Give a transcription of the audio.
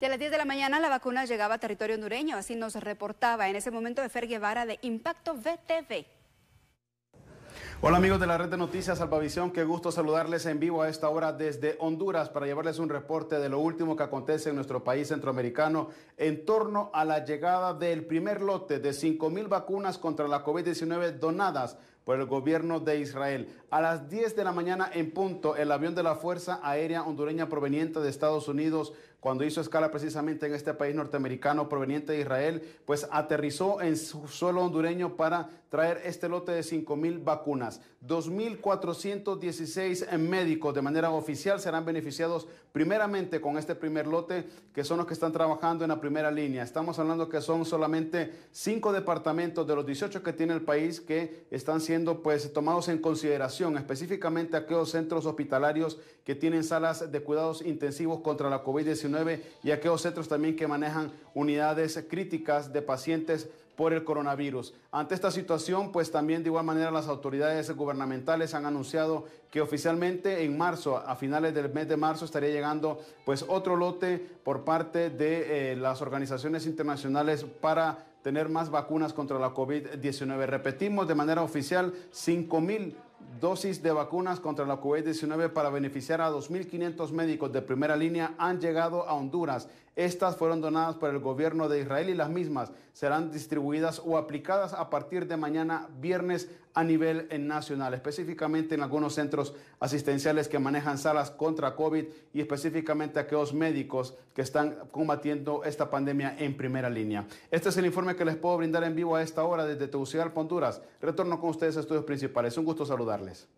De las 10 de la mañana la vacuna llegaba a territorio hondureño, así nos reportaba en ese momento Efer Guevara de Impacto VTV. Hola amigos de la red de noticias Salvavisión, qué gusto saludarles en vivo a esta hora desde Honduras para llevarles un reporte de lo último que acontece en nuestro país centroamericano en torno a la llegada del primer lote de 5.000 vacunas contra la COVID-19 donadas por el gobierno de Israel. A las 10 de la mañana en punto, el avión de la Fuerza Aérea Hondureña proveniente de Estados Unidos, cuando hizo escala precisamente en este país norteamericano proveniente de Israel, pues aterrizó en su suelo hondureño para traer este lote de 5.000 vacunas. 2.416 médicos de manera oficial serán beneficiados primeramente con este primer lote, que son los que están trabajando en la primera línea. Estamos hablando que son solamente cinco departamentos de los 18 que tiene el país que están siendo pues tomados en consideración, específicamente aquellos centros hospitalarios que tienen salas de cuidados intensivos contra la COVID-19 y aquellos centros también que manejan unidades críticas de pacientes por el coronavirus. Ante esta situación, pues también de igual manera las autoridades gubernamentales han anunciado que oficialmente en marzo, a finales del mes de marzo, estaría llegando pues otro lote por parte de eh, las organizaciones internacionales para tener más vacunas contra la COVID-19. Repetimos de manera oficial, 5 mil dosis de vacunas contra la COVID-19 para beneficiar a 2.500 médicos de primera línea han llegado a Honduras estas fueron donadas por el gobierno de Israel y las mismas serán distribuidas o aplicadas a partir de mañana viernes a nivel nacional, específicamente en algunos centros asistenciales que manejan salas contra COVID y específicamente aquellos médicos que están combatiendo esta pandemia en primera línea. Este es el informe que les puedo brindar en vivo a esta hora desde Tegucigalpa, Honduras. Retorno con ustedes a estudios principales. Un gusto saludarles.